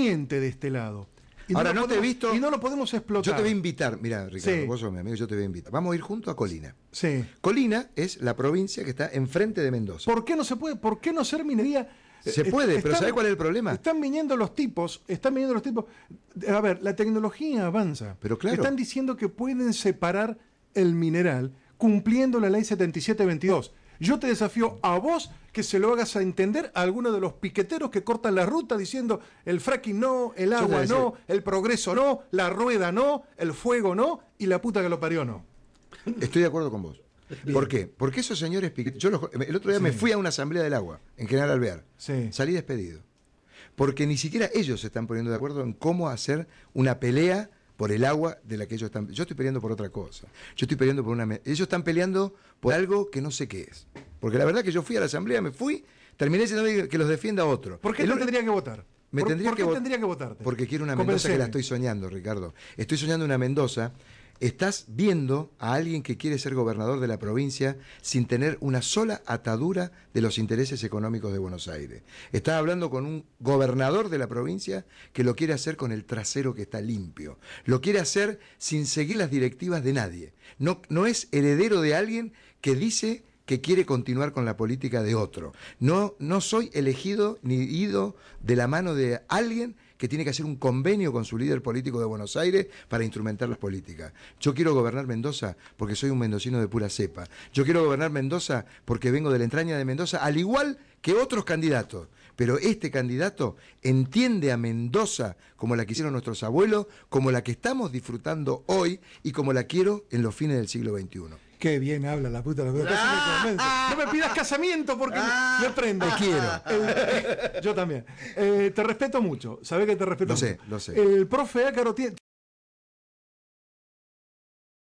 de este lado. Y Ahora, no, te he visto. Y no lo podemos explotar. Yo te voy a invitar, mira, Ricardo, vos sos mi amigo, yo te voy a invitar. Vamos a ir junto a Colina. Colina es la provincia que está enfrente de Mendoza. ¿Por qué no se puede? ¿Por qué no ser minería? Se eh, puede, pero ¿sabés cuál es el problema? Están viniendo los tipos, están viniendo los tipos. A ver, la tecnología avanza. Pero claro. Están diciendo que pueden separar el mineral cumpliendo la ley 7722. Yo te desafío a vos que se lo hagas a entender a alguno de los piqueteros que cortan la ruta diciendo el fracking no, el agua no, el progreso no, la rueda no, el fuego no y la puta que lo parió no. Estoy de acuerdo con vos. ¿Por qué? Porque esos señores piqueteros. el otro día me fui a una asamblea del agua en General Alvear. Salí despedido. Porque ni siquiera ellos se están poniendo de acuerdo en cómo hacer una pelea por el agua de la que ellos están. Yo estoy peleando por otra cosa. Yo estoy peleando por una. Ellos están peleando por algo que no sé qué es. Porque la verdad es que yo fui a la asamblea, me fui, terminé diciendo que los defienda otro. ¿Por qué no tendría que votar? Me ¿Por, qué tendría que votarte? Porque quiero una Mendoza que la estoy soñando, Ricardo. Estoy soñando una Mendoza Estás viendo a alguien que quiere ser gobernador de la provincia sin tener una sola atadura de los intereses económicos de Buenos Aires. Estás hablando con un gobernador de la provincia que lo quiere hacer con el trasero que está limpio. Lo quiere hacer sin seguir las directivas de nadie. No, no es heredero de alguien que dice que quiere continuar con la política de otro. No, no soy elegido ni ido de la mano de alguien que tiene que hacer un convenio con su líder político de Buenos Aires para instrumentar las políticas. Yo quiero gobernar Mendoza porque soy un mendocino de pura cepa. Yo quiero gobernar Mendoza porque vengo de la entraña de Mendoza, al igual que otros candidatos. Pero este candidato entiende a Mendoza como la que hicieron nuestros abuelos, como la que estamos disfrutando hoy y como la quiero en los fines del siglo XXI. Qué bien habla la puta, ah. no me pidas casamiento porque me, prendo! Ah. prende. Te quiero. Eh, yo también. Eh, te respeto mucho. Sabes que te respeto lo Sé, lo sé. El profe Ácaro tiene.